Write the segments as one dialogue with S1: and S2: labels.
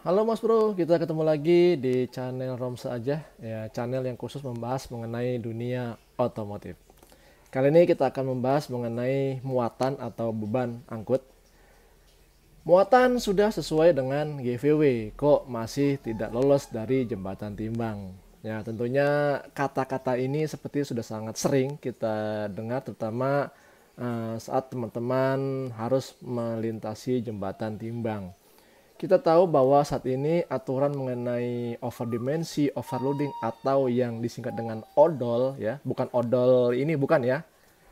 S1: Halo Mas Bro, kita ketemu lagi di channel Romsa aja, ya channel yang khusus membahas mengenai dunia otomotif. Kali ini kita akan membahas mengenai muatan atau beban angkut. Muatan sudah sesuai dengan GVW, kok masih tidak lolos dari jembatan timbang. Ya, tentunya kata-kata ini seperti sudah sangat sering kita dengar terutama eh, saat teman-teman harus melintasi jembatan timbang kita tahu bahwa saat ini aturan mengenai overdimensi, overloading atau yang disingkat dengan odol ya, bukan odol ini bukan ya,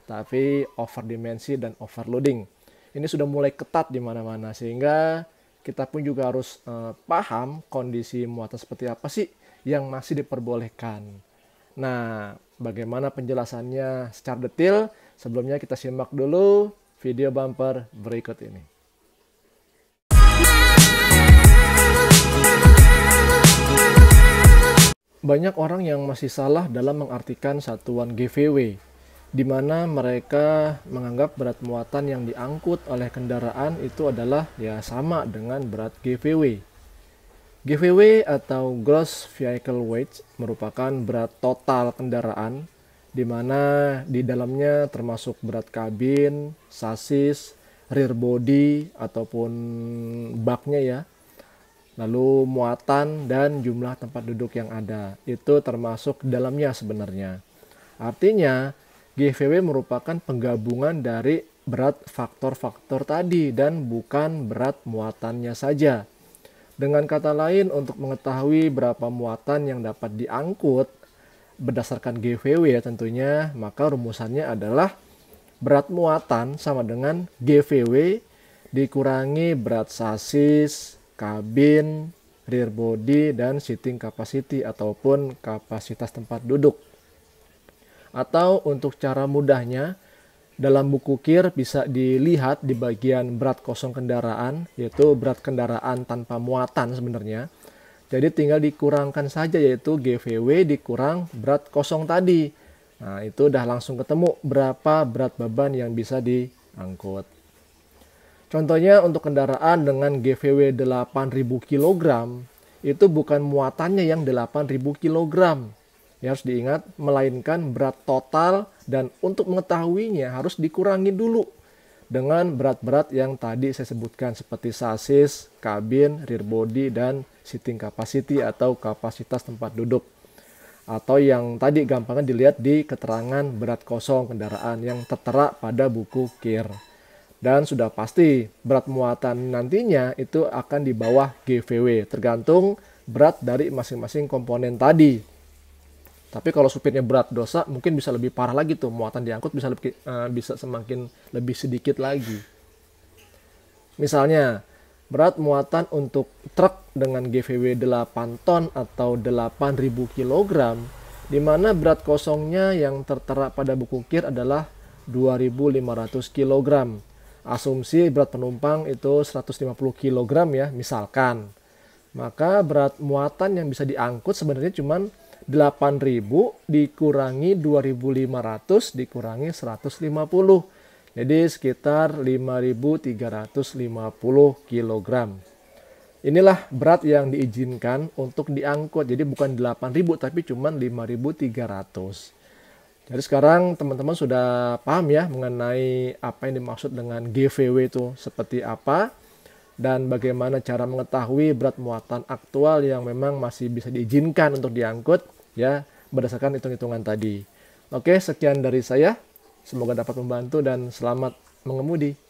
S1: tapi overdimensi dan overloading. Ini sudah mulai ketat di mana-mana sehingga kita pun juga harus eh, paham kondisi muatan seperti apa sih yang masih diperbolehkan. Nah, bagaimana penjelasannya secara detail? Sebelumnya kita simak dulu video bumper berikut ini. Banyak orang yang masih salah dalam mengartikan satuan GVW, di mana mereka menganggap berat muatan yang diangkut oleh kendaraan itu adalah ya sama dengan berat GVW. GVW atau Gross Vehicle Weight merupakan berat total kendaraan di mana di dalamnya termasuk berat kabin, sasis, rear body ataupun baknya ya lalu muatan dan jumlah tempat duduk yang ada. Itu termasuk dalamnya sebenarnya. Artinya, GVW merupakan penggabungan dari berat faktor-faktor tadi dan bukan berat muatannya saja. Dengan kata lain, untuk mengetahui berapa muatan yang dapat diangkut berdasarkan GVW ya tentunya, maka rumusannya adalah berat muatan sama dengan GVW dikurangi berat sasis kabin, rear body, dan seating capacity ataupun kapasitas tempat duduk. Atau untuk cara mudahnya, dalam buku KIR bisa dilihat di bagian berat kosong kendaraan, yaitu berat kendaraan tanpa muatan sebenarnya. Jadi tinggal dikurangkan saja yaitu GVW dikurang berat kosong tadi. Nah itu udah langsung ketemu berapa berat beban yang bisa diangkut. Contohnya untuk kendaraan dengan GVW 8000 kg itu bukan muatannya yang 8000 kg. Ya harus diingat melainkan berat total dan untuk mengetahuinya harus dikurangi dulu dengan berat-berat yang tadi saya sebutkan seperti sasis, kabin, rear body dan seating capacity atau kapasitas tempat duduk. Atau yang tadi gampangnya dilihat di keterangan berat kosong kendaraan yang tertera pada buku KIR dan sudah pasti berat muatan nantinya itu akan di bawah GVW tergantung berat dari masing-masing komponen tadi. Tapi kalau supirnya berat dosa mungkin bisa lebih parah lagi tuh muatan diangkut bisa lebih, uh, bisa semakin lebih sedikit lagi. Misalnya berat muatan untuk truk dengan GVW 8 ton atau 8000 kg di mana berat kosongnya yang tertera pada buku kir adalah 2500 kg asumsi berat penumpang itu 150 kg ya misalkan maka berat muatan yang bisa diangkut sebenarnya cuma 8.000 dikurangi 2.500 dikurangi 150 jadi sekitar 5.350 kg inilah berat yang diizinkan untuk diangkut jadi bukan 8.000 tapi cuma 5.300 jadi sekarang teman-teman sudah paham ya mengenai apa yang dimaksud dengan GVW itu seperti apa dan bagaimana cara mengetahui berat muatan aktual yang memang masih bisa diizinkan untuk diangkut ya berdasarkan hitung-hitungan tadi. Oke, sekian dari saya. Semoga dapat membantu dan selamat mengemudi.